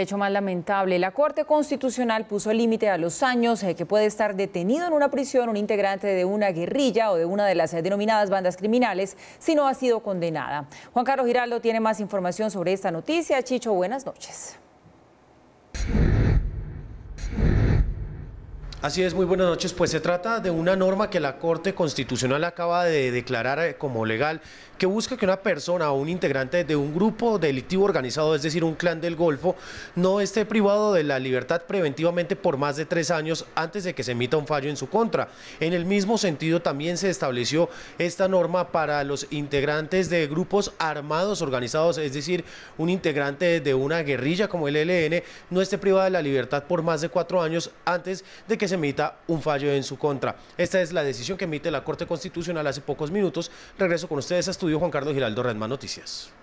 Hecho más lamentable, la Corte Constitucional puso límite a los años eh, que puede estar detenido en una prisión un integrante de una guerrilla o de una de las eh, denominadas bandas criminales si no ha sido condenada. Juan Carlos Giraldo tiene más información sobre esta noticia. Chicho, buenas noches. Así es, muy buenas noches. Pues se trata de una norma que la Corte Constitucional acaba de declarar eh, como legal, que busca que una persona o un integrante de un grupo delictivo organizado, es decir, un clan del Golfo, no esté privado de la libertad preventivamente por más de tres años antes de que se emita un fallo en su contra. En el mismo sentido, también se estableció esta norma para los integrantes de grupos armados organizados, es decir, un integrante de una guerrilla como el ELN no esté privado de la libertad por más de cuatro años antes de que se emita un fallo en su contra. Esta es la decisión que emite la Corte Constitucional hace pocos minutos. Regreso con ustedes a estudio Juan Carlos Giraldo, Redman Noticias.